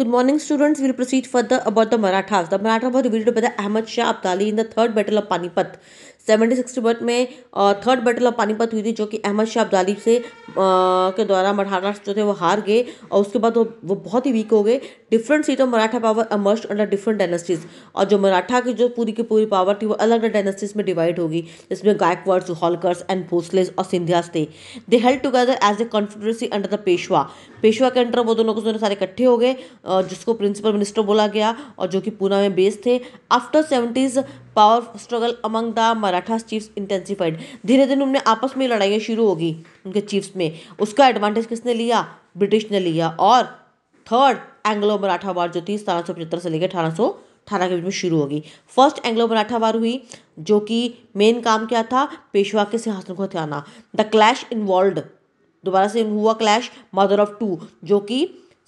Good morning students, we'll proceed further about the Marathas. The Maratha were defeated by the Ahmad Shah Abdali in the third battle of Panipat. Seventy sixty one में third battle of Panipat हुई थी जो कि अहमद शाह अब्दाली से के द्वारा मराठा जो थे वो हार गए और उसके बाद वो वो बहुत ही वीक हो गए different seat of Maratha power emerged under different dynasties और जो मराठा की जो पूरी की पूरी पावर थी वो अलग अलग डायनेस्टीज में डिवाइड होगी जिसमें गायकवाड्स हॉलकर्स एंड भोसलेस और सिंधियास थे they held together as a confederacy under the Peshwa Peshwa के अंडर वो दोनों को दोनों सारे इकट्ठे हो गए जिसको प्रिंसिपल मिनिस्टर बोला गया और जो कि पूना में बेस्ड थे after seventies power struggle among the Maratha chiefs intensified धीरे धीरे उनमें आपस में लड़ाइयाँ शुरू होगी उनके चीफ्स में उसका एडवांटेज किसने लिया ब्रिटिश ने लिया और थर्ड एंग्लो मराठा वार जो थी सतारह सौ पचहत्तर से लेकर अठारह सौ अठारह के बीच में शुरू होगी फर्स्ट एंग्लो मराठा वार हुई जो कि मेन काम क्या था पेशवा के सिंहासन को हथियाना द क्लैश इन्वॉल्व दोबारा से हुआ क्लैश मदर ऑफ टू जो कि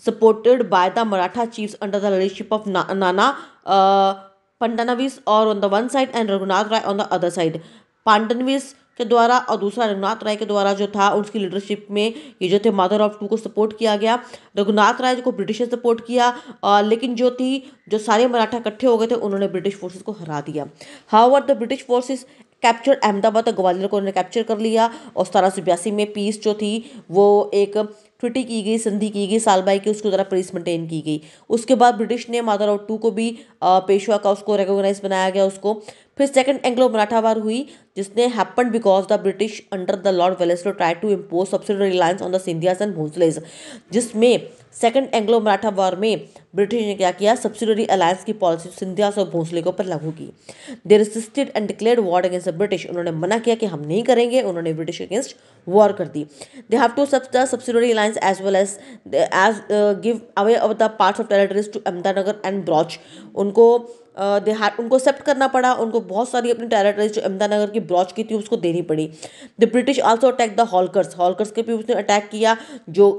supported by the Maratha chiefs under the leadership of Nana ah, Phadnavis और on the one side and Raghunath Rai on the other side Phadnavis के द्वारा और दूसरा रघुनाथ राय के द्वारा जो था उसकी लीडरशिप में ये जो थे मदर ऑफ टू को सपोर्ट किया गया रघुनाथ राय को ब्रिटिश ने सपोर्ट किया आ, लेकिन जो थी जो सारे मराठा इकट्ठे हो गए थे उन्होंने ब्रिटिश फोर्सेस को हरा दिया how the British forces capture Ahmedabad और ग्वालियर को उन्होंने कैप्चर कर लिया और सतारह में पीस जो थी वो एक ट्विटी की गई संधि की गई सालबाई की उसके द्वारा प्रेस मेंटेन की गई उसके बाद ब्रिटिश ने माता राव टू को भी पेशवा का उसको रिकोगनाइज बनाया गया उसको फिर सेकंड एंग्लो मराठा वार हुई जिसने happen because the British under the Lord Wellesley try to impose subsidiary alliance on the Scindias and Bhosles जिसमें सेकंड एंग्लो मराठा वार में ब्रिटिश ने क्या किया सब्सिडरी अलायंस की पॉलिसी सिंधिया और भोसले को पर लागू की they resisted and declare war against the British उन्होंने मना किया कि हम नहीं करेंगे उन्होंने ब्रिटिश अगेंस्ट वॉर कर दी दे हैव टू सब the subsidiary lines as well as they, as uh, give away of the parts of territories to उनको दे uh, उनको एक्सेप्ट करना पड़ा उनको बहुत सारी अपनी टेरेटरीज जो अहमदानगर की ब्रॉच की थी उसको देनी पड़ी the British also attack the Holkars Holkars के भी उसने अटैक किया जो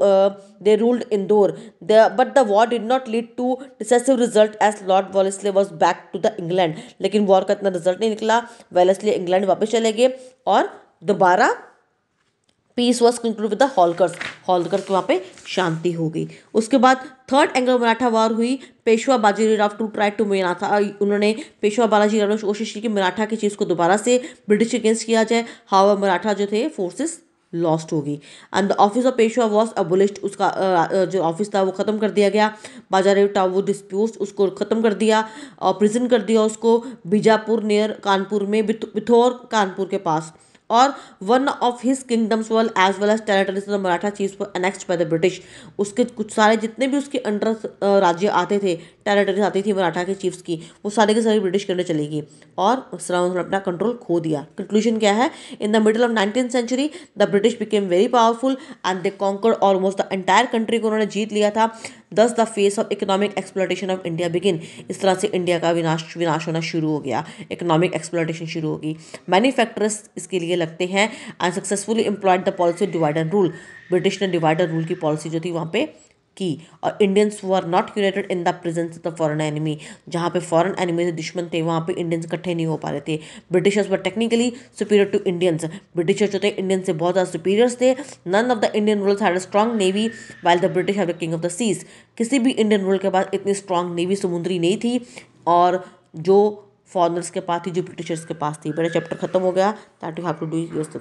they ruled Indore the but the war did not lead to decisive result as Lord Wellesley was back to the England लेकिन वॉर का इतना रिजल्ट नहीं निकला वेलेसले इंग्लैंड वापस चले गए और दोबारा peace was conclude with the Holkars Holkar के वहाँ पे शांति हो गई उसके बाद थर्ड एंग्लो मराठा वार हुई Peshwa Bajirao Rao two try to Maratha उन्होंने पेशवा बालाजी राव ने कोशिश की कि मराठा की चीज़ को दोबारा से ब्रिटिश अगेंस्ट किया जाए हावा मराठा जो थे फोर्सेस लॉस्ट होगी and the office of Peshwa was abolished उसका जो ऑफिस था वो ख़त्म कर दिया गया बाजारे टावो डिस्प्यूट उसको ख़त्म कर दिया और प्रिजन कर दिया उसको बीजापुर नियर कानपुर में बिथौर कानपुर के पास और one of his kingdoms wall as well as territories the Maratha चीज पर अनेक्स्ट बाय द ब्रिटिश उसके कुछ सारे जितने भी उसके अंडर राज्य आते थे टेरर आती थी मराठा के चीफ्स की वो सारे के सारे ब्रिटिश के अंडर चली गई और उन्होंने अपना कंट्रोल खो दिया कंक्लूजन क्या है in the middle of nineteen century the British became very powerful and they conquer almost the entire country को उन्होंने जीत लिया था thus the phase of economic exploitation of India begin इस तरह से इंडिया का विनाश विनाश होना शुरू हो गया इकोनॉमिक एक्सप्लोटेशन शुरू होगी मैन्युफैक्चरर्स इसके लिए लगते हैं and successfully employed the policy divide and rule British ने डिवाइड एंड रूल की पॉलिसी जो थी वहाँ पे की और Indians were not united in the presence of the foreign enemy जहाँ पे फॉरेन एनिमी से दुश्मन थे वहाँ पे इंडियंस इकट्ठे नहीं हो पा रहे थे Britishers were technically superior to Indians Britishers जो थे इंडियन से बहुत ज़्यादा सुपीरियर्स थे none of the Indian rulers had a strong navy while the British have the king of the seas किसी भी इंडियन रूल के पास इतनी स्ट्रॉन्ग नेवी समुद्री नहीं थी और जो फॉरनर्स के पास थी जो ब्रिटिशर्स के पास थी मेरा चैप्टर खत्म हो गया that you have to do use